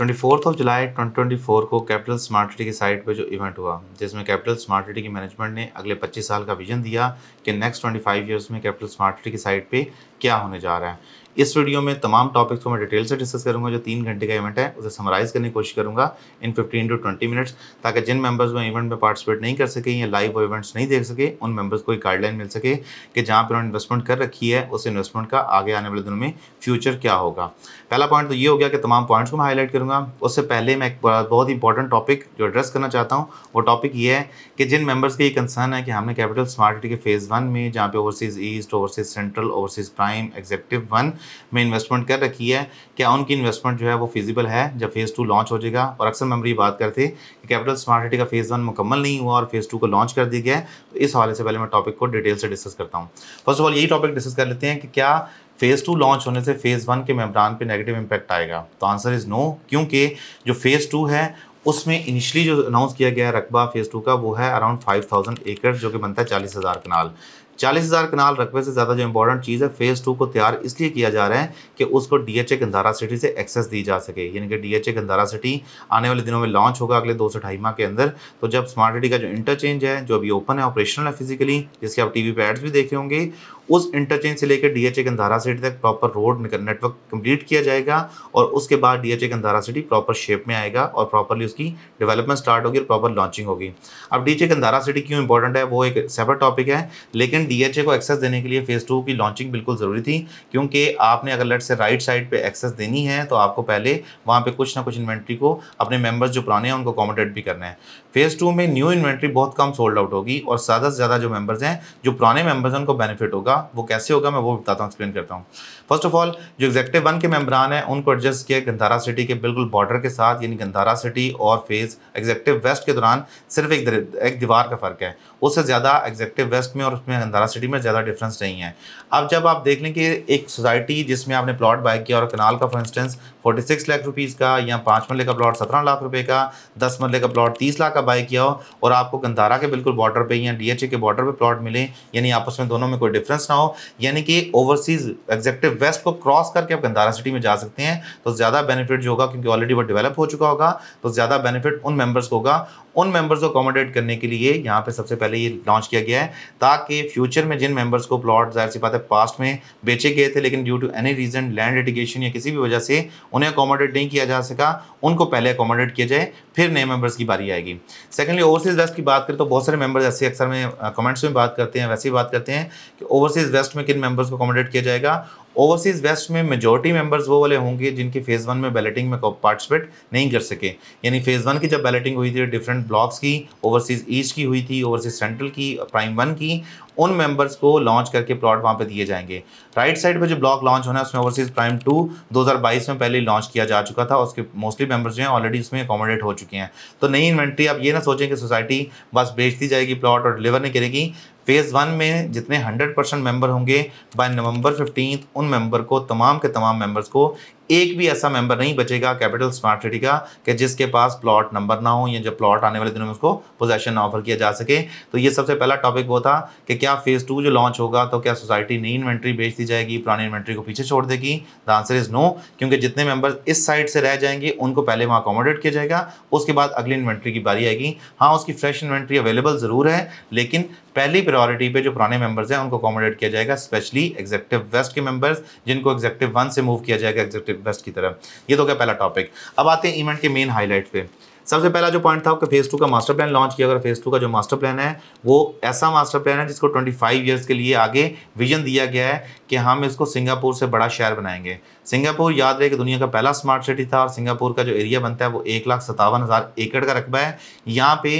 twenty fourth of July twenty को capital smart city की site पर जो इवेंट हुआ जिसमें कैपिटल स्मार्ट सिटी की मैनेजमेंट ने अगले 25 साल का विजन दिया कि नेक्स्ट 25 इयर्स में कैपिटल स्मार्ट सिटी की साइट पे क्या होने जा रहा है इस वीडियो में तमाम टॉपिक्स को मैं डिटेल से डिस्कस करूंगा जो तीन घंटे का इवेंट है उसे समराइज करने की कोशिश करूंगा इन 15 टू 20 मिनट्स ताकि जिन मेंबर्स वो इवेंट में पार्टिसिपेट नहीं कर सके या लाइव वो इवेंट्स नहीं देख सके उन मेंबर्स को एक गाइडलाइन मिल सके कि जहाँ पर उन्होंने इन्वेस्टमेंट कर रखी है उस इन्वेस्टमेंट का आगे आने वाले दिनों में फ्यूचर क्या होगा पहला पॉइंट तो ये हो गया कि तमाम पॉइंट्स को मैं हाईलाइट करूँगा उससे पहले मैं एक बहुत ही इंपॉर्टेंट टॉपिक जो एड्रेस करना चाहता हूँ वो टॉपिक ये है कि जिन मेंबर्स के ये कंसर्न है कि हमने कैपिटल स्मार्ट सिटी के फेज़ वन में जहाँ पे overseas east overseas central overseas prime executive one में इन्वेस्टमेंट कर रखी है क्या उनकी इन्वेस्टमेंट जो है वो फिजिबल है जब फेज़ टू लॉन्च हो जाएगा और अक्सर मेमोरी ये बात करते कि कैपिटल स्मार्ट सिटी का फेज़ वन मुकम्मल नहीं हुआ और फेज़ टू को लॉन्च कर दिया गया है तो इस हवाले से पहले मैं टॉपिक को डिटेल से डिस्कस करता हूँ फर्स्ट ऑफ ऑल यही टॉपिक डिस्कस कर लेते हैं कि क्या फेज़ टू लॉन्च होने से फेज़ वन के मेम्बरान पर नेगेटिव इम्पैक्ट आएगा तो आंसर इज़ नो क्योंकि जो फेज़ टू है उसमें इनिशियली जो अनाउंस किया गया रकबा फेज़ टू का वो है अराउंड फाइव थाउजेंड एकड़ जो कि बनता है चालीस हज़ार कनाल चालीस हज़ार कनाल रकबे से ज़्यादा जो इंपॉर्टेंट चीज़ है फेज़ टू को तैयार इसलिए किया जा रहा है कि उसको D H A Gandhara city से एक्सेस दी जा सके यानी कि D H A Gandhara city आने वाले दिनों में लॉन्च होगा अगले दो से ढाई माह के अंदर तो जब स्मार्ट सिटी का जो इंटरचेंज है जो अभी ओपन है ऑपरेशनल है फिजिकली जिसके आप टी वी पे एड्स भी देखे होंगे उस इंटरचेंज से लेकर डीएचए गंधारा सिटी तक प्रॉपर रोड नेटवर्क कंप्लीट किया जाएगा और उसके बाद DHA Gandhara city proper shape में आएगा और प्रॉपरली उसकी डेवलपमेंट स्टार्ट होगी और प्रॉपर लॉन्चिंग होगी अब डीएचए गंधारा सिटी क्यों इंपॉर्टेंट है वो एक सेपरेट टॉपिक है लेकिन डीएचए को एक्सेस देने के लिए फेज़ टू की लॉन्चिंग बिल्कुल ज़रूरी थी क्योंकि आपने अगर लेट से राइट साइड पर एक्सेस देनी है तो आपको पहले वहाँ पर कुछ ना कुछ इन्वेंट्री को अपने मेम्बर्स जो पुराने हैं उनको अकोमोडेट भी करना है फेज़ टू में न्यू इन्वेंट्री बहुत कम सोल्ड आउट होगी और ज़्यादा से ज़्यादा जो मेम्बर्स हैं जो पुराने मेम्बर्स हैं उनको बेनिफिट होगा वो कैसे होगा मैं वो बताता हूँ एक्सप्लेन करता हूँ फर्स्ट ऑफ ऑल जो एग्जेक्टिव वन के मेम्बरान हैं उनको एडजस्ट किया गंधारा सिटी के बिल्कुल बॉर्डर के साथ यानी गंधारा सिटी और फेज़ एग्जेक्टिव वेस्ट के दौरान सिर्फ एक एक दीवार का फ़र्क है उससे ज़्यादा एग्जेक्टिव वेस्ट में और उसमें गंधारा सिटी में ज़्यादा डिफरेंस नहीं है अब जब आप देख लें कि एक सोसाइटी जिसमें आपने प्लॉट बाय किया और कनाल का for instance forty six lakh rupees का या पाँच मरले का प्लॉट सत्रह लाख रुपये का दस मरले का प्लॉट तीस लाख का बाय किया हो और आपको गंधारा के बिल्कुल बॉर्डर पर या डी के बॉर्डर पर प्लॉट मिले यानी आपस में दोनों में कोई डिफरेंस ना हो यानी कि ओवरसीज़ एग्जेक्टिव वेस्ट को क्रॉस करके आप गंदारा सिटी में जा सकते हैं तो ज़्यादा बेनिफिट जो होगा क्योंकि ऑलरेडी वो डेवलप हो चुका होगा तो ज़्यादा बेनिफिट उन मेंबर्स को होगा उन मेंबर्स को अकोमोडेट करने के लिए यहाँ पे सबसे पहले ये लॉन्च किया गया है ताकि फ्यूचर में जिन मेंबर्स को प्लॉट जाहिर सी बात है पास्ट में बेचे गए थे लेकिन due to any reason land adjudication या किसी भी वजह से उन्हें अकोमोडेट नहीं किया जा सका उनको पहले अकोमोडेट किया जाए फिर नए मेंबर्स की बारी आएगी सेकेंडली ओवरसीज़ वेस्ट की बात करें तो बहुत सारे मेंबर्स ऐसे अक्सर में कमेंट्स में बात करते हैं वैसे ही बात करते हैं कि ओवरसीज़ वेस्ट में किन मेंबर्स को अकोमोडेट किया जाएगा ओवरसीज़ वेस्ट में मेजोरिटी मेंबर्स वो वाले होंगे जिनके फ़ेज़ वन में बैलेटिंग में पार्टिसिपेट नहीं कर सके यानी फ़ेज़ वन की जब बैलेटिंग हुई थी डिफरेंट ब्लॉक्स की ओवरसीज़ ईस्ट की हुई थी ओवरसीज़ सेंट्रल की प्राइम वन की उन मेंबर्स को लॉन्च करके प्लॉट वहाँ पे दिए जाएंगे राइट साइड पे जो ब्लॉक लॉन्च होना है उसमें ओवरसीज़ प्राइम टू 2022 में पहले लॉन्च किया जा चुका था उसके मोस्टली मेंबर्स जो हैं ऑलरेडी उसमें अकोमोडेट हो चुके हैं तो नई इन्वेंट्री आप ये ना सोचें कि सोसाइटी बस बेचती जाएगी प्लॉट और डिलीवर नहीं करेगी फेज़ वन में जितने 100 परसेंट मेम्बर होंगे बाय नवंबर फिफ्टीन उन मेंबर को तमाम के तमाम मेंबर्स को एक भी ऐसा मेंबर नहीं बचेगा कैपिटल स्मार्ट सिटी का कि जिसके पास प्लॉट नंबर ना हो या जब प्लॉट आने वाले दिनों में उसको पोजेशन ना ऑफर किया जा सके तो ये सबसे पहला टॉपिक वो था कि क्या फेज़ टू जो लॉन्च होगा तो क्या सोसाइटी नई इन्वेंट्री बेच दी जाएगी पुरानी इन्वेंट्री को पीछे छोड़ देगी द आंसर इज़ नो क्योंकि जितने मेंबर्स इस साइड से रह जाएंगे उनको पहले वहाँ अकोमोडेट किया जाएगा उसके बाद अगली इन्वेंट्री की बारी आएगी हाँ उसकी फ्रेश इन्वेंट्री अवेलेबल ज़रूर है लेकिन पहली प्रायोरिटी पे जो पुराने मेंबर्स हैं उनको अकोमोडेट किया जाएगा स्पेशली एग्जेक्टिव वेस्ट के मेंबर्स जिनको एग्जेक्टिव वन से मूव किया जाएगा एग्जेक्टिव वेस्ट की तरफ ये तो क्या पहला टॉपिक अब आते हैं इवेंट के मेन हाईलाइट पे सबसे पहला जो पॉइंट था फेज़ टू का मास्टर प्लान लॉन्च किया अगर फेज़ टू का जो मास्टर प्लान है वो ऐसा मास्टर प्लान है जिसको ट्वेंटी फाइव ईयर्स के लिए आगे विजन दिया गया है कि हम इसको सिंगापुर से बड़ा शहर बनाएंगे सिंगापुर याद रहे कि दुनिया का पहला स्मार्ट सिटी था और सिंगापुर का जो एरिया बनता है वो एक लाख सतावन हज़ार एकड़ का रकबा है यहाँ पे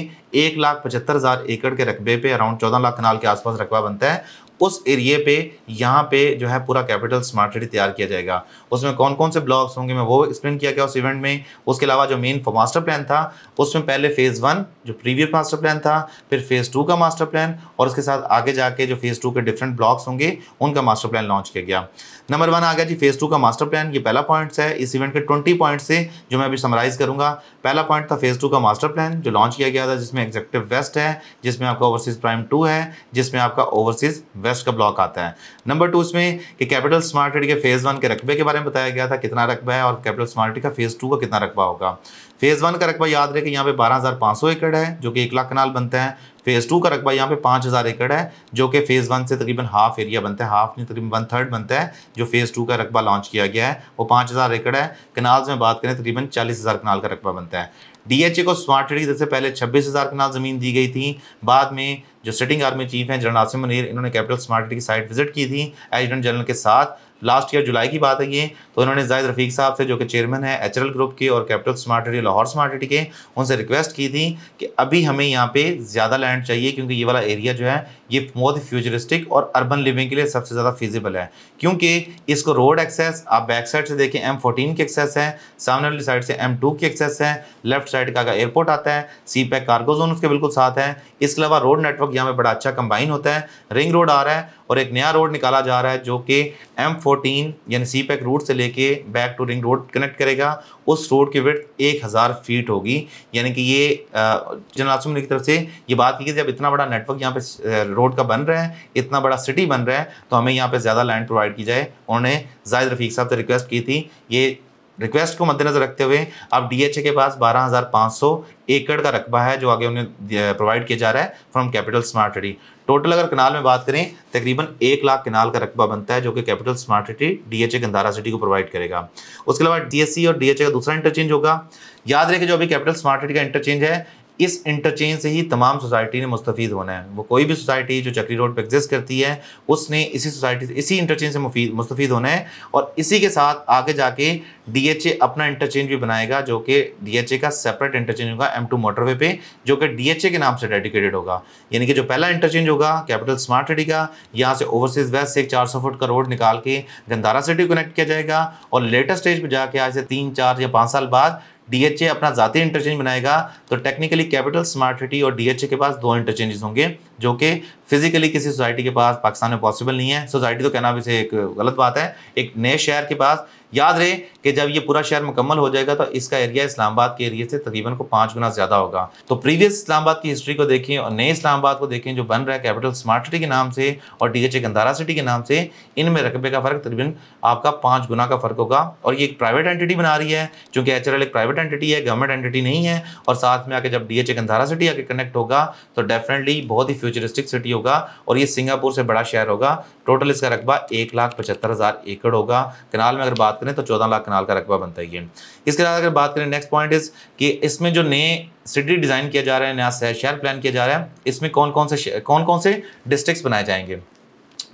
एक लाख पचहत्तर हज़ार एकड़ के रकबे पे अराउंड चौदह लाख कनाल के आसपास रकबा बनता है उस एरिए पे यहाँ पे जो है पूरा कैपिटल स्मार्ट सिटी तैयार किया जाएगा उसमें कौन कौन से ब्लॉक्स होंगे मैं वो एक्सप्लेन किया गया उस इवेंट में उसके अलावा जो मेन मास्टर प्लान था उसमें पहले फेज़ वन जो प्रीवियस मास्टर प्लान था फिर फेज़ टू का मास्टर प्लान और उसके साथ आगे जाके जो फेज़ टू के डिफरेंट ब्लॉक्स होंगे उनका मास्टर प्लान लॉन्च किया गया नंबर वन आ गया जी फेज टू का मास्टर प्लान ये पहला पॉइंट्स है इस इवेंट के ट्वेंटी पॉइंट्स से जो मैं अभी समराइज करूंगा पहला पॉइंट था फेज टू का मास्टर प्लान जो लॉन्च किया गया था जिसमें एग्जेक्टिव वेस्ट है जिसमें आपका ओवरसीज प्राइम टू है जिसमें आपका ओवरसीज वेस्ट का ब्लॉक आता है नंबर टू इसमें कि कैपिटल स्मार्ट के फेज़ वन के रकबे के बारे में बताया गया था कितना रकबा है और कैपिटल स्मार्ट का फेज़ टू का कितना रकबा होगा फेज़ वन का रकबा याद रहे कि यहाँ पे 12,500 एकड़ है जो कि एक लाख कनाल बनता है फेज़ टू का रकबा यहाँ पे 5,000 एकड़ है जो कि फ़ेज़ वन से तकरीबन हाफ एरिया बनता है हाफ नहीं तकरीबन वन थर्ड बनता है जो फ़ेज़ टू का रकबा लॉन्च किया गया है वो 5,000 एकड़ है कनाल में बात करें तकरीबन 40,000 कनाल का रकबा बनता है ए को स्मार्ट सिटी जैसे पहले हज़ार कनाल ज़मीन दी गई थी बाद में जो सिटिंग आर्मी चीफ हैं जनरल आसिम मनीर इन्होंने कैपिटल स्मार्ट सिटी की साइट विजिट की थी एडजेंट जनरल के साथ लास्ट ईयर जुलाई की बात है ये तो उन्होंने जायद रफीक साहब से जो कि चेयरमैन है एच ग्रुप के और capital smart city Lahore smart city के उनसे रिक्वेस्ट की थी कि अभी हमें यहाँ पे ज़्यादा लैंड चाहिए क्योंकि ये वाला एरिया जो है ये बहुत ही फ्यूचरिस्टिक और अर्बन लिविंग के लिए सबसे ज़्यादा फिजिबल है क्योंकि इसको रोड एक्सेस आप बैक साइड से देखें एम फोर्टीन की एक्सेस है सामने वाली साइड से एम टू की एक्सेस है लेफ्ट साइड का एयरपोर्ट आता है सी पैक कार्गो जोन उसके बिल्कुल साथ है इसके अलावा रोड नेटवर्क यहाँ पर बड़ा अच्छा कंबाइन होता है रिंग रोड आ रहा है और एक नया रोड निकाला जा रहा है जो कि एम फोर्टीन यानी सी पैक रूट से लेके back to ring road connect करेगा उस रोड की विर्थ एक हज़ार फीट होगी यानी कि ये जनरल की तरफ से ये बात की गई जब इतना बड़ा नेटवर्क यहाँ पे रोड का बन रहा है इतना बड़ा सिटी बन रहा है तो हमें यहाँ पे ज़्यादा लैंड प्रोवाइड की जाए उन्होंने जायद रफीक साहब से रिक्वेस्ट की थी ये रिक्वेस्ट को मद्देनजर रखते हुए अब डी के पास बारह एकड़ का रकबा है जो आगे उन्हें प्रोवाइड किया जा रहा है from capital smart city total अगर किनाल में बात करें तकरीबन एक लाख किनाल का रकबा बनता है जो कि capital smart city D H city को प्रोवाइड करेगा उसके अलावा डी e और डी का दूसरा इंटरचेंज होगा याद रहे कि जो अभी कैपिटल स्मार्ट सिटी का इंटरचेंज है इस इंटरचेंज से ही तमाम सोसाइटी ने मुस्तफ़ होना है वो कोई भी सोसाइटी जो चक्री रोड पर एग्जिस्ट करती है उसने इसी सोसाइटी इसी इंटरचेंज से मुस्तफ़ होना है और इसी के साथ आगे जाके डीएचए अपना इंटरचेंज भी बनाएगा जो कि डीएचए का सेपरेट इंटरचेंज होगा एम टू मोटरवे पे जो कि डीएचए के नाम से डेडिकेटेड होगा यानी कि जो पहला इंटरचेंज होगा कैपिटल स्मार्ट सिटी का यहाँ से ओवरसीज वेस्ट से एक चार सौ फुट का रोड निकाल के गंदारा सिटी कनेक्ट किया जाएगा और लेटेस्ट स्टेज पर जाके आज से तीन चार या पाँच साल बाद डीएचए अपना जाती इंटरचेंज बनाएगा तो टेक्निकली कैपिटल स्मार्ट सिटी और डीएचए के पास दो इंटरचेंजेस होंगे जो कि फिजिकली किसी सोसाइटी के पास पाकिस्तान में पॉसिबल नहीं है सोसाइटी तो कहना भी से एक गलत बात है एक नए शहर के पास याद रहे कि जब ये पूरा शहर मुकम्मल हो जाएगा तो इसका एरिया इस्लामाबाद के एरिया से तकरीबन को पाँच गुना ज़्यादा होगा तो प्रीवियस इस्लामाबाद की हिस्ट्री को देखें और नए इस्लामाबाद को देखें जो बन रहा है कैपिटल स्मार्ट सिटी के नाम से और डी एच गंदारा सिटी के नाम से इनमें रकबे का फ़र्क तकरीबन आपका पाँच गुना का फ़र्क होगा और ये एक प्राइवेट एंटिटी बना रही है चूँकि एच एक प्राइवेट एंटिटी है गवर्नमेंट एंटिटी नहीं है और साथ में आके जब डी एच सिटी आके कनेक्ट होगा तो डेफिनेटली बहुत ही फ्यूचरिस्टिक सिटी होगा और ये सिंगापुर से बड़ा शहर होगा टोटल इसका रकबा एक लाख पचहत्तर हज़ार एकड़ होगा कनाल में अगर बात करें तो चौदह लाख कनाल का रकबा बनता ही है इसके साथ अगर बात करें नेक्स्ट पॉइंट इज़ कि इसमें जो नए सिटी डिज़ाइन किया जा रहा है नया शहर प्लान किया जा रहा है इसमें कौन कौन से कौन कौन से डिस्ट्रिक्ट बनाए जाएंगे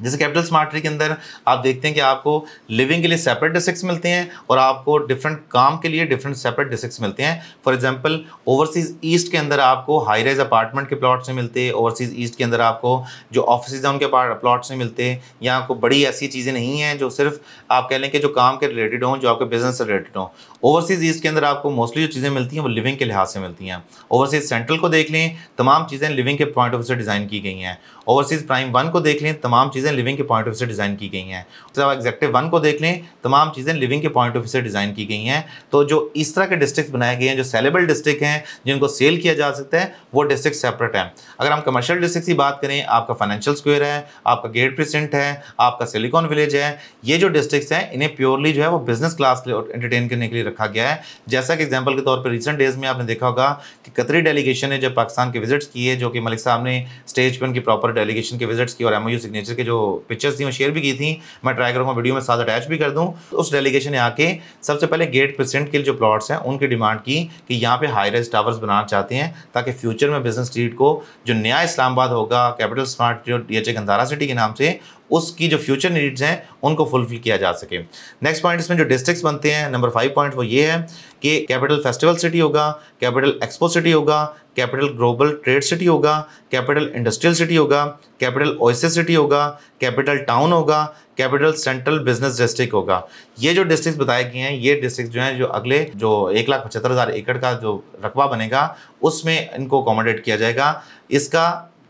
जैसे कैपिटल स्मार्ट ट्री के अंदर आप देखते हैं कि आपको लिविंग के लिए सेपरेट डिस्ट्रिक्स मिलते हैं और आपको डिफरेंट काम के लिए डिफरेंट सेपरेट डिस्ट्रिक्स मिलते हैं फॉर एग्जांपल ओवरसीज ईस्ट के अंदर आपको हाई राइज अपार्टमेंट के प्लॉट्स नहीं मिलते ओवरसीज ईस्ट के अंदर आपको जो ऑफिस हैं उनके प्लाट्स नहीं मिलते या आपको बड़ी ऐसी चीज़ें नहीं हैं जो सिर्फ आप कह लें कि जो काम के रिलेटेड हों जो आपके बिजनेस से रिलेटेड हों ओवरसीज़ ईस्ट के अंदर आपको मोस्टली जो चीज़ें मिलती हैं वो लिविंग के लिहाज से मिलती हैं ओवरसीज़ सेंट्रल को देख लें तमाम चीज़ें लिविंग के पॉइंट ऑफ व्यू से डिज़ाइन की गई हैं ओवरसीज़ प्राइम वन को देख लें तमाम चीज़ें चीज़ें लिविंग के पॉइंट ऑफ से डिज़ाइन की गई हैं तो आप एग्जेक्टिव वन को देख लें तमाम चीज़ें लिविंग के पॉइंट ऑफ से डिज़ाइन की गई हैं तो जो इस तरह के डिस्ट्रिक्ट बनाए गए हैं जो सेलेबल डिस्ट्रिक्ट हैं जिनको सेल किया जा सकता है वो डिस्ट्रिक्ट सेपरेट हैं अगर हम कमर्शियल डिस्ट्रिक्ट की बात करें आपका फाइनेंशियल स्क्वेयर है आपका गेट प्रिसेंट है आपका सिलिकॉन विलेज है ये जो डिस्ट्रिक्ट हैं इन्हें प्योरली जो है वो बिजनेस क्लास के एंटरटेन करने के लिए रखा गया है जैसा कि एग्जाम्पल के तौर पर रिसेंट डेज में आपने देखा होगा कि कतरी डेलीगेशन ने जब पाकिस्तान के विजिट्स किए जो कि मलिक साहब ने स्टेज पर उनकी प्रॉपर डेलीगेशन के विजिट्स की और एम सिग्नेचर के जो पिक्चर्स थी वो शेयर भी की थी मैं ट्राई करूँगा वीडियो में साथ अटैच भी कर दूँ तो उस डेलीगेशन ने आके सबसे पहले गेट प्रेसिडेंट के जो प्लॉट्स हैं उनकी डिमांड की कि यहाँ पे हाई रेस्ट टावर्स बनाना चाहते हैं ताकि फ्यूचर में बिजनेस स्ट्रीट को जो नया इस्लामाबाद होगा कैपिटल स्मार्ट जो डी एच गंधारा सिटी के नाम से उसकी जो फ्यूचर नीड्स हैं उनको फुलफिल किया जा सके नेक्स्ट पॉइंट इसमें जो डिस्ट्रिक्स बनते हैं नंबर फाइव पॉइंट वो ये है कि कैपिटल फेस्टिवल सिटी होगा कैपिटल एक्सपो सिटी होगा कैपिटल ग्लोबल ट्रेड सिटी होगा कैपिटल इंडस्ट्रियल सिटी होगा कैपिटल ओसिस सिटी होगा कैपिटल टाउन होगा कैपिटल सेंट्रल बिजनेस डिस्ट्रिक्ट होगा ये जो डिस्ट्रिक्ट बताए गए हैं ये डिस्ट्रिक्ट जो हैं जो अगले जो एक लाख पचहत्तर हज़ार एकड़ का जो रकबा बनेगा उसमें इनको अकोमोडेट किया जाएगा इसका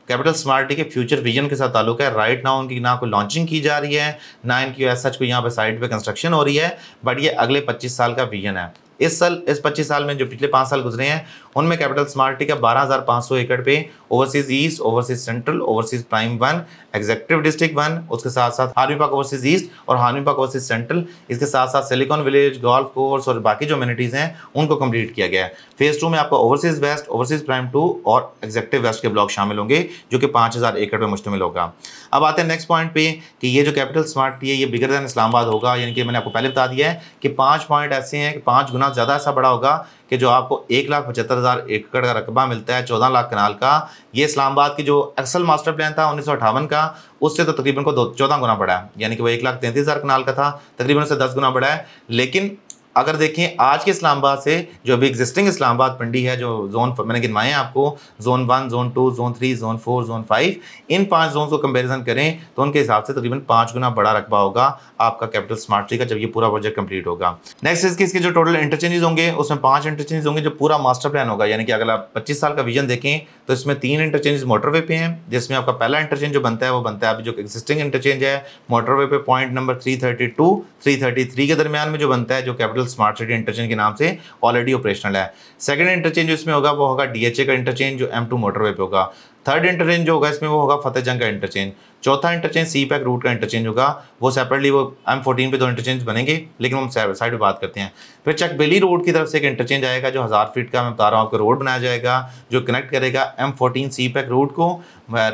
कैपिटल स्मार्ट के फ्यूचर विजन के साथ ताल्लुक है राइट ना उनकी ना कोई लॉन्चिंग की जा रही है ना इनकी सच को यहाँ पर साइड पर कंस्ट्रक्शन हो रही है बट ये अगले पच्चीस साल का विजन है इस साल इस पच्चीस साल में जो पिछले पाँच साल गुजरे हैं उनमें कैपिटल स्मार्ट टी का सौ एकड़ पे overseas east overseas central overseas prime one executive district one उसके साथ साथ हार्मी पार्क ओवरसीज ईस्ट और हार्मी पार्क ओवरसीज सेंट्रल इसके साथ साथ सिलिकॉन विलेज गोल्फ कोर्स और बाकी जो अम्यूनिटीज़ हैं उनको कंप्लीट किया गया है फेज़ टू में आपका overseas west overseas prime two और एग्जेक्टिव वेस्ट के ब्लॉक शामिल होंगे जो कि पाँच हज़ार एकड़ पर मुश्तमिल होगा अब आते हैं नेक्स्ट पॉइंट पे कि ये जो कैपिटल स्मार्ट है ये बिगर दैन इस्लामाबाद होगा यानी कि मैंने आपको पहले बता दिया है कि पाँच पॉइंट ऐसे हैं कि पाँच गुना ज़्यादा ऐसा बड़ा होगा कि जो आपको एक लाख पचहत्तर हज़ार एकड़ का रकबा मिलता है चौदह लाख कनाल का ये इस्लामाबाद की जो एक्सल मास्टर प्लान था उन्नीस का उससे तो तकरीबन को दो चौदह गुना बढ़ा है यानी कि वो एक लाख तैंतीस हज़ार कनाल का था तकरीबन उससे दस गुना बढ़ा है लेकिन अगर देखें आज के इस्लामाबाद से जो अभी एग्जिस्टिंग इस्लामाबाद पंडी है जो जोन मैंने गिनवाए हैं आपको zone one zone two zone three zone four zone five इन पांच जोन को कंपैरिजन करें तो उनके हिसाब से तकरीबन पांच गुना बड़ा रकबा होगा आपका कैपिटल स्मार्ट सिटी का जब ये पूरा प्रोजेक्ट कंप्लीट होगा नेक्स्ट इसके इसके जो टोटल इंटरचेंजेस होंगे उसमें पाँच इंटरचेंजेस होंगे जो पूरा मास्टर प्लान होगा यानी कि अगर आप पच्चीस साल का विजन देखें तो इसमें तीन इंटरचेंजेस मोटरवे पे हैं जिसमें आपका पहला इंटरचेंज जो बनता है वो बनता है अभी जो एक्जिस्टिंग इंटरचेंज है मोटरवे पे point number three thirty two three thirty three के दरमियान में जो बनता है जो capital local smart city interchange के नाम से ऑलरेडी ऑपरेशनल है सेकंड इंटरचेंज इसमें होगा वो होगा डीएचए का इंटरचेंज जो एम टू मोटरवे पे होगा थर्ड इंटरचेंज जो होगा इसमें वो होगा फतेहजंग का इंटरचेंज चौथा इंटरचेंज सी पैक रूट का इंटरचेंज होगा वो सेपरेटली वो एम फोर्टीन पे दो इंटरचेंज बनेंगे लेकिन हम साइड पर बात करते हैं फिर चक बेली रोड की तरफ से एक इंटरचेंज आएगा जो हज़ार फीट का मैं बता रहा हूँ आपको रोड बनाया जाएगा जो कनेक्ट करेगा M fourteen CPEC route को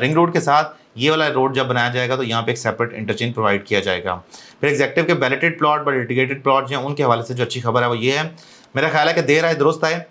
रिंग रोड के साथ ये वाला रोड जब बनाया जाएगा तो यहाँ पे एक सेपरेट इंटरचेंज प्रोवाइड किया जाएगा फिर एग्जेक्टिव के balloted plot but integrated plot जो हैं उनके हवाले से जो अच्छी खबर है वो ये है मेरा ख्याल है कि देर आए दुरुस्त आए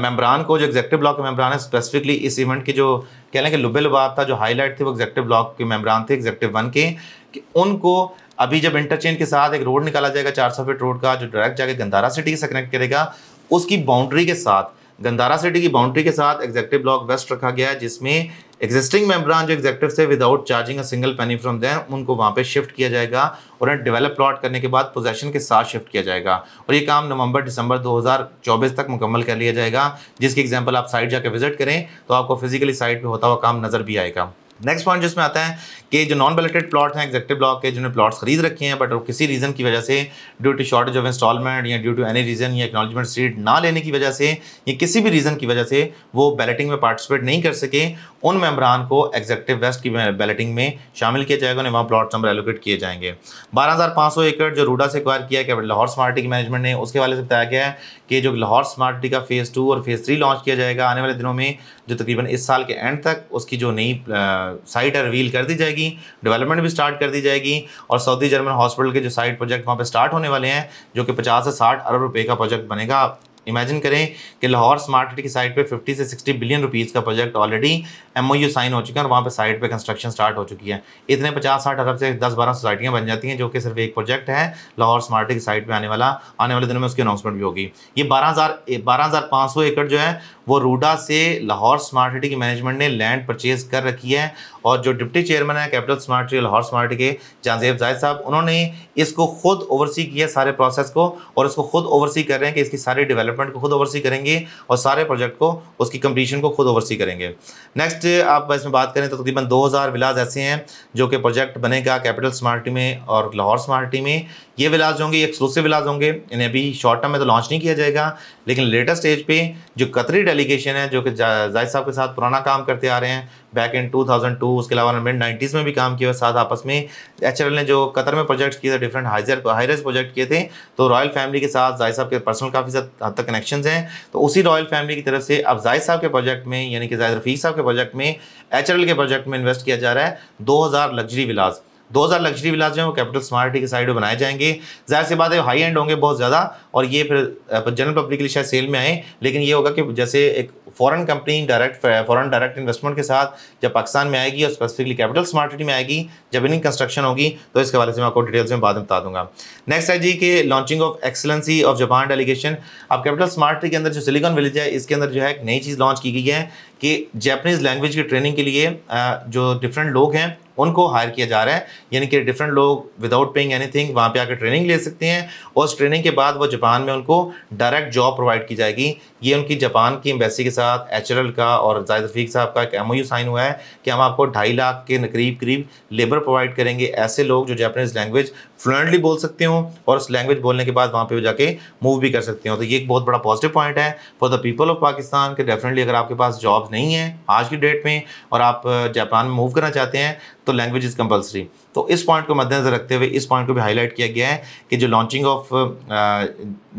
मेम्बरान को जो एग्जेक्टिव ब्लॉक के मेम्बरान है स्पेसिफिकली इस इवेंट के जो कह लें कि लुबे लुबाब था जो हाईलाइट थे वो एग्जेक्टिव ब्लॉक के मेम्बरान थे एग्जेक्टिव वन के कि उनको अभी जब इंटरचेंज के साथ एक रोड निकाला जाएगा चार सौ फीट रोड का जो डायरेक्ट जाके गंदारा सिटी से कनेक्ट करेगा उसकी बाउंड्री के साथ गंदारा सिटी की बाउंड्री के साथ एग्जेक्टिव ब्लॉक वेस्ट रखा गया है जिसमें एग्जिस्टिंग मेम्बरान जो एग्जेक्टिव थे without charging a single penny from than उनको वहाँ पे शिफ्ट किया जाएगा और उन्हें डेवलप प्लॉट करने के बाद पोजेशन के साथ शिफ्ट किया जाएगा और ये काम नवंबर दिसंबर 2024 तक मुकम्मल कर लिया जाएगा जिसकी एग्जांपल आप साइट जाकर विजिट करें तो आपको फिजिकली साइट पर होता हुआ काम नज़र भी आएगा नेक्स्ट पॉइंट जिसमें आता है कि जो नॉन बैलेटेड प्लॉट हैं एग्जेक्टिव ब्लॉक के जिन्होंने प्लॉट्स खरीद रखे हैं बट वो किसी रीज़न की वजह से due to shortage of installment या ड्यू टू एनी रीज़न या एक्नॉलजमेंट सीट ना लेने की वजह से या किसी भी रीज़न की वजह से वो बैलेटिंग में पार्टिसिपेट नहीं कर सके उन मेम्बरान को एग्जेक्टिव वेस्ट की बैलेटिंग में शामिल किया जाएगा उन्हें वहाँ प्लाट्स नंबर एलोकेट किए जाएंगे बारह एकड़ जो रूडा से एक्वायर किया गया लाहौर स्मार्टी की मैनेजमेंट ने उसके वाले से बताया गया है कि जो लाहौर स्मार्ट का फेज़ टू और फेज़ थ्री लॉन्च किया जाएगा आने वाले दिनों में जो तकरीबन इस साल के एंड तक उसकी जो नई साइट है रिवील कर दी जाएगी जाएगी डेवलपमेंट भी स्टार्ट कर दी जाएगी और सऊदी जर्मन हॉस्पिटल के जो साइड प्रोजेक्ट वहाँ पर स्टार्ट होने वाले हैं जो कि पचास से साठ अरब रुपये का प्रोजेक्ट बनेगा इमेजिन करें कि लाहौर स्मार्ट सिटी की साइड पे 50 से 60 बिलियन रुपीस का प्रोजेक्ट ऑलरेडी एम साइन हो चुका है और वहाँ पर साइट पर कंस्ट्रक्शन स्टार्ट हो चुकी है इतने पचास साठ अरब से दस बारह सोसाइटियाँ बन जाती हैं जो कि सिर्फ एक प्रोजेक्ट है लाहौर स्मार्ट की साइट पर आने वाला आने वाले दिनों में उसकी अनाउंसमेंट भी होगी ये बारह हज़ार बारह हज़ार पाँच सौ एकड़ जो है वो रूडा से लाहौर स्मार्ट सिटी की मैनेजमेंट ने लैंड परचेज कर रखी है और जो डिप्टी चेयरमैन है capital smart city Lahore smart के जानजेब जायद साहब उन्होंने इसको खुद ओवरसी किया सारे प्रोसेस को और इसको खुद ओवरसी कर रहे हैं कि इसकी सारी डेवलपमेंट को खुद ओवरसी करेंगे और सारे प्रोजेक्ट को उसकी कंप्लीशन को खुद ओवरसी करेंगे नेक्स्ट आप इसमें बात करें तो तकरीबन दो हज़ार विलाज ऐसे हैं जो कि प्रोजेक्ट बनेगा कैपिटल स्मार्ट सिटी में और लाहौर स्मार्ट सिटी में ये विलाज होंगे एक्सक्लूसिव विलाज होंगे इन्हें अभी शॉर्ट टर्म में तो लॉन्च नहीं किया जाएगा लेकिन लेटेस्ट स्टेज पे जो कतरी डेलीगेशन है जो कि जाहिद साहब के साथ पुराना काम करते आ रहे हैं बैक इन 2002 उसके अलावा मिड नाइन्टीज़ में भी काम किया और साथ आपस में एच ने जो कतर में प्रोजेक्ट किए थे डिफरेंट हाइजर हाईरेस प्रोजेक्ट किए थे तो रॉयल फैमिली के साथ जाहिर साहब के पर्सनल काफ़ी हद तक कनेक्शन हैं तो उसी रॉयल फैमिली की तरफ से अब जाहिर साहब के प्रोजेक्ट में यानी कि जाहिर रफ़ीक साहब के प्रोजेक्ट में एच के प्रोजेक्ट में इन्वेस्ट किया जा रहा है दो लग्जरी विलास 2000 लग्जरी विलाज जो है वो कैपिटल स्मार्टी के साइड में बनाए जाएंगे जाहिर सी बात है हाई एंड होंगे बहुत ज़्यादा और ये फिर जनरल पब्लिक के लिए शायद सेल में आए लेकिन ये होगा कि जैसे एक foreign company direct foreign direct investment के साथ जब पाकिस्तान में आएगी और स्पेसिफिकली कैपिटल स्मार्ट सिटी में आएगी जब इन कंस्ट्रक्शन होगी तो इसके वाले से मैं आपको डिटेल्स में बाद में बता दूंगा नेक्स्ट है जी के launching of excellency of Japan delegation अब कैपिटल स्मार्ट सिटी के अंदर जो सिलिकॉन विलेज है इसके अंदर जो है एक नई चीज़ लॉन्च की गई है कि जैपनीज़ लैंग्वेज की ट्रेनिंग के लिए uh, जो डिफरेंट लोग हैं उनको हायर किया जा रहा है यानी कि डिफरेंट लोग विदाउट पेइंग एनीथिंग वहाँ पे आकर ट्रेनिंग ले सकते हैं और उस ट्रेनिंग के बाद वो जापान में उनको डायरेक्ट जॉब प्रोवाइड की जाएगी ये उनकी जापान की एम्बेसी के साथ एच का और जायद रफीक साहब का एक एम साइन हुआ है कि हम आपको ढाई लाख के करीब करीब लेबर प्रोवाइड करेंगे ऐसे लोग जो जापानीज लैंग्वेज फ्लुएंटली बोल सकते हो और उस लैंग्वेज बोलने के बाद वहाँ पर जाके मूव भी कर सकते हो तो ये एक बहुत बड़ा पॉजिटिव पॉइंट है for the people of Pakistan के डेफिनेटली अगर आपके पास जॉब नहीं है आज की डेट में और आप जापान में मूव करना चाहते हैं तो लैंग्वेज इज़ कंपलसरी तो इस पॉइंट को मद्देनजर रखते हुए इस पॉइंट को भी हाईलाइट किया गया है कि जो launching of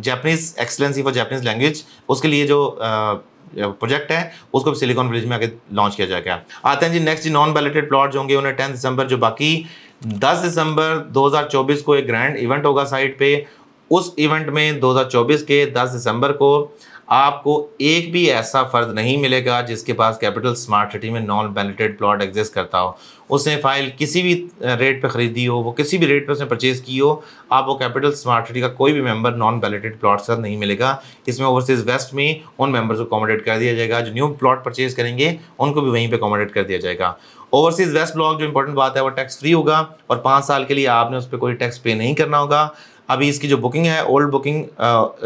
Japanese excellency for Japanese language उसके लिए जो प्रोजेक्ट uh, है उसको भी सिलिकॉन विलेज में आगे लॉन्च किया जाएगा आते हैं जी नेक्स्ट जी नॉन बैलेटेड प्लॉट जो होंगे उन्हें टेंथ दिसंबर जो बाकी 10 दिसंबर 2024 को एक ग्रैंड इवेंट होगा साइट पे उस इवेंट में 2024 के 10 दिसंबर को आपको एक भी ऐसा फर्द नहीं मिलेगा जिसके पास कैपिटल स्मार्ट सिटी में नॉन बैलेटेड प्लॉट एग्जिस्ट करता हो उसने फ़ाइल किसी भी रेट पर ख़रीदी हो वो किसी भी रेट पर उसने परचेज़ की हो आपको कैपिटल स्मार्ट सिटी का कोई भी मेंबर नॉन वैलिडेड प्लाट का नहीं मिलेगा इसमें ओवरसीज़ वेस्ट में उन मेंबर्स को अकोमोडेट कर दिया जाएगा जो न्यू प्लॉट परचेज़ करेंगे उनको भी वहीं पर अकोमोडेट कर दिया जाएगा ओवरसीज़ वेस्ट ब्लॉक जो इंपॉर्टेंट बात है वो टैक्स फ्री होगा और पाँच साल के लिए आपने उस पर कोई टैक्स पे नहीं करना होगा अभी इसकी जो बुकिंग है ओल्ड बुकिंग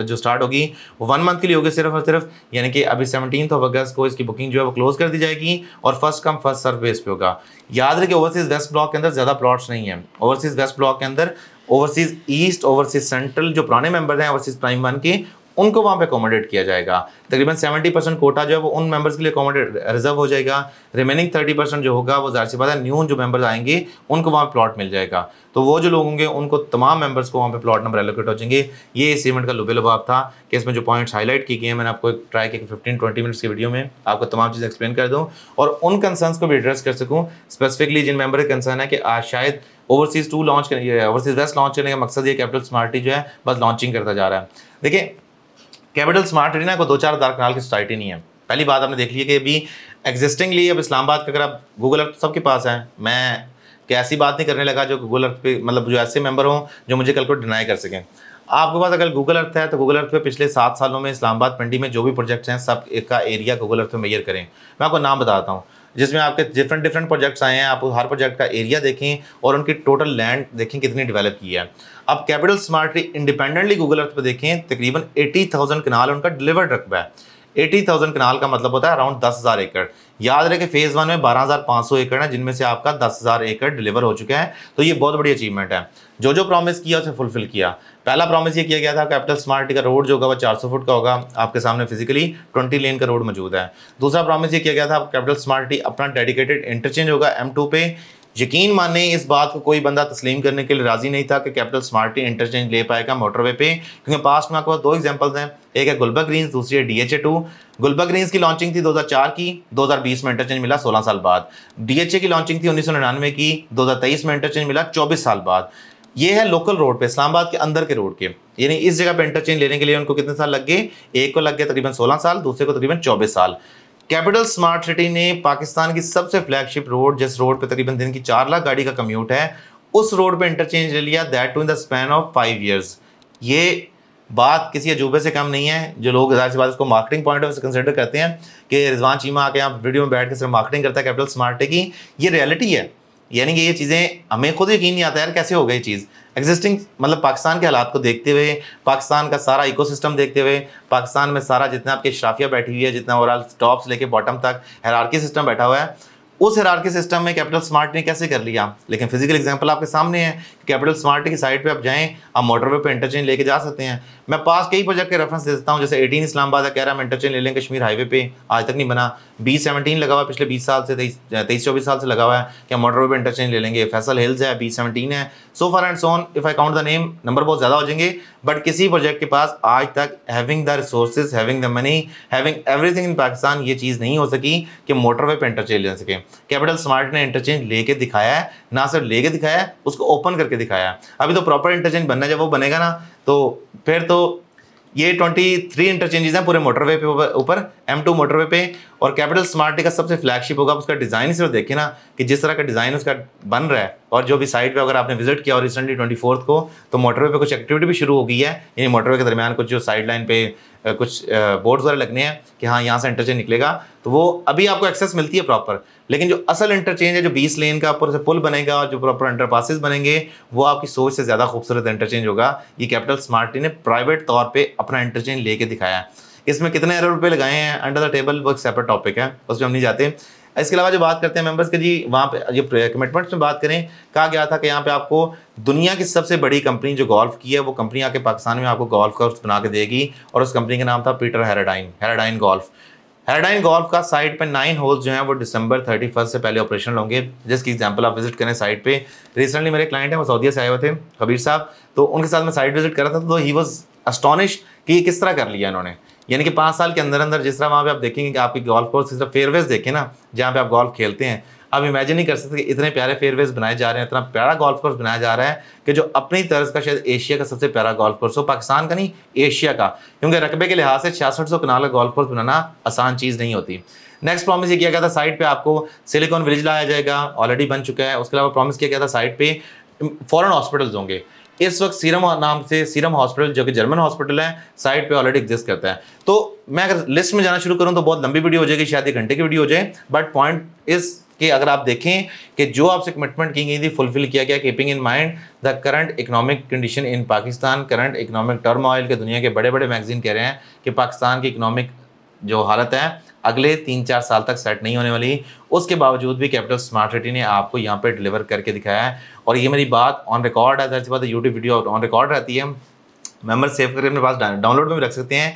जो स्टार्ट होगी वो वन मंथ के लिए होगी सिर्फ और सिर्फ यानी कि अभी सेवनटीन ऑफ अगस्त को इसकी बुकिंग जो है वो क्लोज कर दी जाएगी और first come first serve base पे होगा याद रखिए ओवरसीज़ वेस्ट ब्लॉक के अंदर ज़्यादा प्लॉट्स नहीं है ओवरसीज़ वेस्ट ब्लॉक के अंदर ओवरसीज़ ईस्ट ओवरसीज़ सेंट्रल जो पुराने मेंबर हैं ओवरसीज़ प्राइम वन के उनको वहाँ पे अकोमोडेट किया जाएगा तकरीबन 70 परसेंट कोटा जो है वो उन मेंबर्स के लिए अकोमोडेट रिजर्व हो जाएगा रिमेनिंग 30 परसेंट जो होगा वो ज़ाहिर सी बात है न्यू जो मेंबर्स आएंगे उनको वहाँ प्लॉट मिल जाएगा तो वो जो लोग होंगे उनको तमाम मेंबर्स को वहाँ पे प्लॉट नंबर एलोकेट हो जाएंगे ये इस इवेंट का लुबे लुभाव था कि इसमें जो पॉइंट्स हाईलाइट की गए हैं मैंने आपको ट्राई किया फिफ्टीन ट्वेंटी मिनट्स की वीडियो में आपको तमाम चीज़ एक्सप्लेन कर दूँ और उन कंसर्न्स को भी एड्रेस कर सकूँ स्पेसिफिकली जिन मेंबर के कंसर्न है कि आज शायद ओवरसीज टू लॉन्च करेंगे ओवरसीज वेस्ट लॉन्च करने का मकसद ये कैपिटल स्मार्टी जो है बस लॉन्चिंग करता जा रहा है देखिए कैपिटल स्मार्ट सिटी ना कोई दो चार दार कनाल की सोसाइटी नहीं है पहली बात आपने देख ली है कि अभी एग्जिस्टिंगली अब इस्लामाबाद का अगर आप गूगल अर्थ सबके पास है मैं कैसी ऐसी बात नहीं करने लगा जो गूगल अर्थ पे मतलब जो ऐसे मेंबर हों जो मुझे कल को डिनाई कर सकें आपके पास अगर गूगल अर्थ है तो गूगल अर्थ पे पिछले सात सालों में इस्लामाबाद मंडी में जो भी प्रोजेक्ट्स हैं सब का एरिया गूगल अर्थ में मैयर करें मैं आपको नाम बताता हूँ जिसमें आपके डिफरेंट डिफरेंट प्रोजेक्ट्स आए हैं आप हर प्रोजेक्ट का एरिया देखें और उनकी टोटल लैंड देखें कितनी डेवलप की है अब capital smart independently Google Earth पर देखें तकरीबन एटी थाउजेंड कनाल उनका डिलीवर्ड रकबा है एटी थाउजेंड कनाल का मतलब होता है अराउंड दस हज़ार एकड़ याद रहे कि फेज़ वन में बारह हज़ार पाँच सौ एकड़ है जिनमें से आपका दस हज़ार एकड़ डिलीवर हो चुका है तो ये बहुत बड़ी अचीवमेंट है जो जो प्रॉमिस किया उसे फुलफिल किया पहला प्रॉमिस ये किया गया था कैपिटल स्मार्ट का रोड जो होगा वह 400 फुट का होगा आपके सामने फिजिकली 20 लेन का रोड मौजूद है दूसरा प्रॉमिस ये किया गया था कैपिटल स्मार्ट अपना डेडिकेटेड इंटरचेंज होगा एम पे यकीन माने इस बात को कोई बंदा तस्लीम करने के लिए राजी नहीं था कि कैपिटल स्मार्टी इंटरचेंज ले पाएगा मोटरवे पे क्योंकि पास्ट में आपके पास दो एग्जांपल्स हैं एक है गुलबर्ग ग्रीन दूसरी है डीएचए टू गुलबर्ग ग्रीन की लॉन्चिंग थी 2004 की 2020 में इंटरचेंज मिला 16 साल बाद डीएचए की लॉन्चिंग थी उन्नीस की 2023 में इंटरचेंज मिला 24 साल बाद ये है लोकल रोड पे इस्लामाबाद के अंदर के रोड के यानी इस जगह पे इंटरचेंज लेने के लिए उनको कितने साल लग गए एक को लग गया तकरीबन 16 साल दूसरे को तकरीबन 24 साल कैपिटल स्मार्ट सिटी ने पाकिस्तान की सबसे फ्लैगशिप रोड जिस रोड पे तकरीबन दिन की चार लाख गाड़ी का कम्यूट है उस रोड पर इंटरचेंज ले लिया that too in the span of five years ये बात किसी अजूबे से कम नहीं है जो लोग हजार से बात इसको मार्केटिंग पॉइंट ऑफ से कंसिडर करते हैं कि रिजवान चीमा आके यहाँ वीडियो में बैठ के सिर्फ मार्केटिंग करता है कैपिटल स्मार्ट की ये रियलिटी है यानी कि ये चीज़ें हमें खुद यकीन नहीं आता यार कैसे हो गई चीज़ एग्जिस्टिंग मतलब पाकिस्तान के हालात को देखते हुए पाकिस्तान का सारा इकोसिस्टम देखते हुए पाकिस्तान में सारा जितना आपकी शराफिया बैठी हुई है जितना ओवरऑल टॉप्स लेके बॉटम तक हेरारकी सिस्टम बैठा हुआ है उस हेरारकी सिस्टम में कैपिटल स्मार्ट ने कैसे कर लिया लेकिन फिजिकल एग्जाम्पल आपके सामने है कैपिटल स्मार्ट की साइट पे आप जाएं आप मोटरवे पे इंटरचेंज लेके जा सकते हैं मैं पास कई प्रोजेक्ट के रेफरेंस दे देता हूँ जैसे एटीन इस्लामाबाद का कह रहा है इंटरचेंज ले लें कश्मीर हाईवे पे आज तक नहीं बना बी सेवनटीन लगा हुआ पिछले बीस साल से तेईस चौबीस साल से लगा हुआ है कि मोटरवे पे इंटरचेंज ले लेंगे फैसल हिल्स है बी सेवनटीन है so far and so on if I count the name number बहुत ज़्यादा हो जाएंगे बट किसी प्रोजेक्ट के पास आज तक having the resource having the money having everything in Pakistan ये चीज़ नहीं हो सकी कि मोटरवे पर इंटरचेंज ले सके कैपिटल स्मार्ट ने इंटरचेंज लेके दिखाया है ना सिर्फ लेके दिखाया है उसको ओपन करके करके दिखाया अभी तो प्रॉपर इंटरचेंज बनना जब वो बनेगा ना तो फिर तो ये 23 इंटरचेंजेस हैं पूरे मोटरवे पे ऊपर M2 मोटरवे पे और कैपिटल स्मार्ट का सबसे फ्लैगशिप होगा उसका डिज़ाइन सिर्फ तो देखिए ना कि जिस तरह का डिज़ाइन उसका बन रहा है और जो भी साइट पे अगर आपने विजिट किया और रिसेंटली ट्वेंटी को तो मोटरवे पे कुछ एक्टिविटी भी शुरू हो गई है यानी मोटरवे के दरमियान कुछ जो साइड लाइन पे कुछ बोर्ड्स वगैरह लगने हैं कि हाँ यहाँ से इंटरचेंज निकलेगा तो वो अभी आपको एक्सेस मिलती है प्रॉपर लेकिन जो असल इंटरचेंज है जो 20 लेन का से पुल बनेगा और जो प्रॉपर अंडरपासेस बनेंगे वो आपकी सोच से ज़्यादा खूबसूरत इंटरचेंज होगा ये कैपिटल स्मार्ट ने प्राइवेट तौर पर अपना इंटरचेंज लेके दिखाया है इसमें कितने अरब रुपये लगाए हैं अंडर द टेबल वो एक सेपरेट टॉपिक है उसमें हम नहीं जाते इसके अलावा जो बात करते हैं मेंबर्स के जी वहाँ पे जो कमिटमेंट्स में बात करें कहा गया था कि यहाँ पे आपको दुनिया की सबसे बड़ी कंपनी जो गोल्फ की है वो कंपनी आके पाकिस्तान में आपको गोल्फ कोर्स बना के देगी और उस कंपनी का नाम था पीटर हेराडाइन हेराडाइन गोल्फ हेराडाइन गोल्फ का साइट पर नाइन होल्स जो है वो दिसंबर थर्टी फर्स्ट से पहले ऑपरेशन होंगे जिसकी एग्जाम्पल आप विजिट करें साइट पर रिसेंटली मेरे क्लाइंट हैं वो सऊदिया से आए हुए थे कबीर साहब तो उनके साथ मैं साइट विजिट कर रहा था तो ही वॉज अस्टॉनिश कि ये किस तरह कर लिया इन्होंने यानी कि पाँच साल के अंदर अंदर जिस तरह वहाँ पे आप देखेंगे कि आपकी गोल्फ कोर्स जिस तरह फेयरवेज देखें ना जहाँ पे आप गोल्फ खेलते हैं आप इमेजिन नहीं कर सकते कि इतने प्यारे फेयरवेज बनाए जा रहे हैं इतना प्यारा गोल्फ कोर्स बनाया जा रहा है कि जो अपनी तर्ज का शायद एशिया का सबसे प्यारा गोल्फ कोर्स हो पाकिस्तान का नहीं एशिया का क्योंकि रकबे के लिहाज से छियासठ सौ कनाल का गोल्फ कोर्स बनाना आसान चीज़ नहीं होती नेक्स्ट प्रॉमिस ये किया गया था साइड पे आपको सिलिकॉन विलेज लाया जाएगा ऑलरेडी बन चुका है उसके अलावा प्रॉमिस किया गया था साइड पे फॉरन हॉस्पिटल्स होंगे इस वक्त सीरम नाम से सीरम हॉस्पिटल जो कि जर्मन हॉस्पिटल है साइट पे ऑलरेडी एग्जिस्ट करता है तो मैं अगर लिस्ट में जाना शुरू करूँ तो बहुत लंबी वीडियो हो जाएगी शायद एक घंटे की वीडियो हो जाए बट पॉइंट इस कि अगर आप देखें कि जो आपसे कमिटमेंट की गई थी फुलफिल किया गया keeping in mind the current economic condition in Pakistan current economic term oil के दुनिया के बड़े बड़े मैगजीन कह रहे हैं कि पाकिस्तान की इकोनॉमिक जो हालत है अगले तीन चार साल तक सेट नहीं होने वाली उसके बावजूद भी कैपिटल स्मार्ट सिटी ने आपको यहाँ पे डिलीवर करके दिखाया है और ये मेरी बात ऑन रिकॉर्ड है सर बात यूट्यूब वीडियो ऑन रिकॉर्ड रहती है मेम्बर सेव करके अपने पास डाउनलोड में भी रख सकते हैं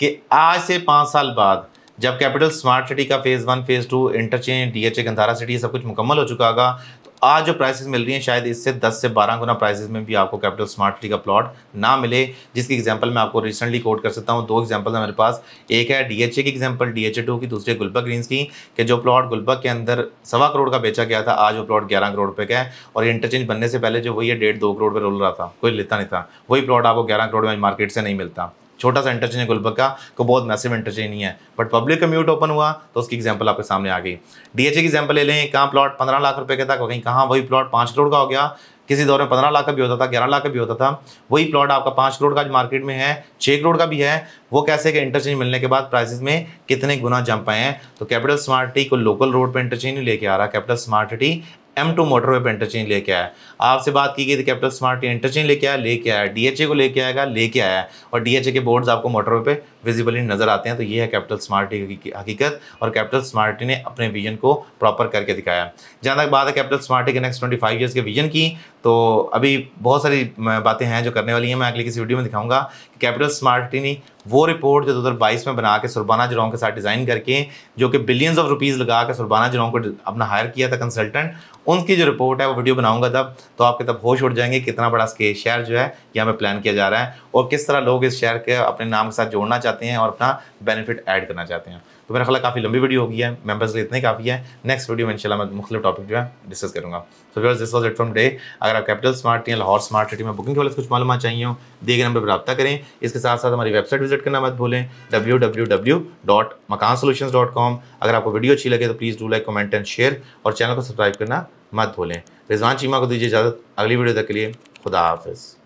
कि आज से पाँच साल बाद जब कैपिटल स्मार्ट सिटी का phase one phase two interchange D H A Gandhara city सब कुछ मुकम्मल हो चुका होगा तो आज जो प्राइसेस मिल रही हैं शायद इससे 10 से 12 गुना प्राइसेस में भी आपको कैपिटल स्मार्ट सिटी का प्लॉट ना मिले जिसकी एग्जांपल मैं आपको रिसेंटली कोट कर सकता हूँ दो एग्जाम्पल हमारे मेरे पास एक है डीएचए की एग्जाम्पल डी टू की दूसरी गुलबक ग्रीन की कि जो प्लॉट गुलबक के अंदर सवा करोड़ का बेचा गया था आज वो प्लॉट ग्यारह करोड़ रुपये का है और इंटरचेंज बनने से पहले जो वही है डेढ़ दो करोड़ पर रोल रहा था कोई लेता नहीं था वही प्लॉट आपको ग्यारह करोड़ में मार्केट से नहीं मिलता छोटा सा इंटरचेंज है गुलबर्ग का को बहुत मैसिव इंटरचेंज नहीं है बट पब्लिक कम्यूट ओपन हुआ तो उसकी एग्जाम्पल आपके सामने आ गई डीएचए की एग्जाम्पल ले लें कहाँ प्लॉट पंद्रह लाख रुपये का था कहीं कहाँ वही प्लॉट पाँच करोड़ का हो गया किसी दौर में पंद्रह लाख का भी होता था ग्यारह लाख का भी होता था वही प्लॉट आपका पाँच करोड़ का आज मार्केट में है छः करोड़ का भी है वो कैसे कि इंटरचेंज मिलने के बाद प्राइसेस में कितने गुना जंप आए हैं तो कैपिटल स्मार्ट टी को लोकल रोड पर इंटरचेंज नहीं लेके आ रहा capital smart city M two motorway पर इंटरचेंज लेके आया आपसे बात की गई थी कैपिटल स्मार्ट इंटरचेंज लेके आया लेके आया डीएचए को लेके आएगा लेके आया और डीएचए के बोर्ड्स आपको मोटरवे पे विजिबली नज़र आते हैं तो ये है कैपिटल स्मार्ट की हकीकत और कैपिटल स्मार्ट ने अपने विजन को प्रॉपर करके दिखाया जहाँ तक बात है कैपिटल स्मार्ट के नेक्स्ट ट्वेंटी फाइव ईयर्स के विजन की तो अभी बहुत सारी बातें हैं जो करने वाली हैं मैं अगली किसी वीडियो में दिखाऊंगा कि कैपिटल स्मार्ट ने वो रिपोर्ट जो बाईस में बना के सुरबाना जरोंग के साथ डिज़ाइन करके जो कि बिलियंस ऑफ रुपीज़ लगा के सुरबाना जिलाओं को अपना हायर किया था कंसल्टेंट उनकी जो रिपोर्ट है वो वीडियो बनाऊंगा तब तो आपके तब होश उठ जाएंगे कितना बड़ा स्के शेयर जो है यहाँ पे प्लान किया जा रहा है और किस तरह लोग इस शहर के अपने नाम के साथ जोड़ना चाहते हैं और अपना बेनिफिट ऐड करना चाहते हैं तो मेरा ख्याल काफ़ी लंबी वीडियो होगी है मेंबर्स के इतने काफ़ी है नेक्स्ट वीडियो में इंशाल्लाह मैं मुख्तु टॉपिक जो है डिस्कस करूँगा so viewers this was it from day अगर आप कैपिटल स्मार्ट या लाहौर स्मार्ट सिटी में बुकिंग के वाले कुछ मालूम चाहिए हो दिए गए नंबर पर रब्ता करें इसके साथ साथ हमारी वेबसाइट विजिट करना मत भूलें W W W dot Makaan solution dot com अगर आपको वीडियो अच्छी लगे तो please do like comment and share और चैनल को सब्सक्राइब करना मत भूलें रिजवान चीमा को दीजिए इजाज़त अगली वीडियो तक के लिए खुदा हाफिज़